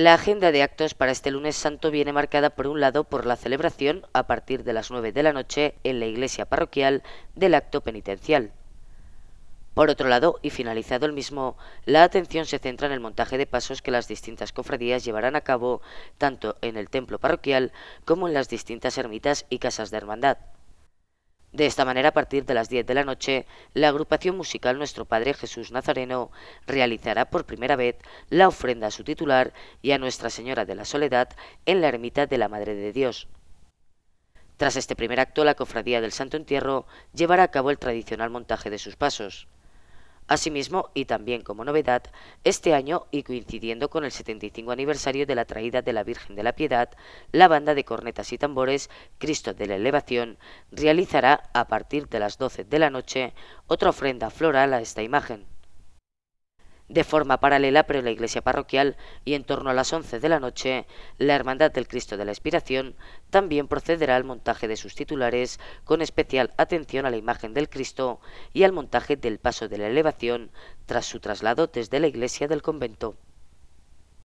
La agenda de actos para este lunes santo viene marcada por un lado por la celebración, a partir de las 9 de la noche, en la iglesia parroquial del acto penitencial. Por otro lado, y finalizado el mismo, la atención se centra en el montaje de pasos que las distintas cofradías llevarán a cabo tanto en el templo parroquial como en las distintas ermitas y casas de hermandad. De esta manera, a partir de las 10 de la noche, la agrupación musical Nuestro Padre Jesús Nazareno realizará por primera vez la ofrenda a su titular y a Nuestra Señora de la Soledad en la ermita de la Madre de Dios. Tras este primer acto, la Cofradía del Santo Entierro llevará a cabo el tradicional montaje de sus pasos. Asimismo, y también como novedad, este año, y coincidiendo con el 75 aniversario de la traída de la Virgen de la Piedad, la banda de cornetas y tambores Cristo de la Elevación realizará a partir de las 12 de la noche otra ofrenda floral a esta imagen. De forma paralela, pero la iglesia parroquial y en torno a las 11 de la noche, la Hermandad del Cristo de la Inspiración también procederá al montaje de sus titulares con especial atención a la imagen del Cristo y al montaje del paso de la elevación tras su traslado desde la iglesia del convento.